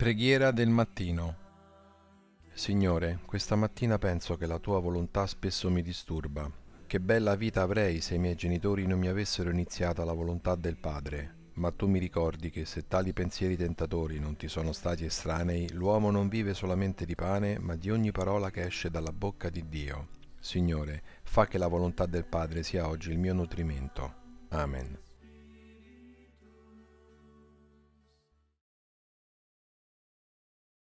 Preghiera del mattino Signore, questa mattina penso che la tua volontà spesso mi disturba. Che bella vita avrei se i miei genitori non mi avessero iniziata la volontà del Padre. Ma tu mi ricordi che se tali pensieri tentatori non ti sono stati estranei, l'uomo non vive solamente di pane, ma di ogni parola che esce dalla bocca di Dio. Signore, fa che la volontà del Padre sia oggi il mio nutrimento. Amen.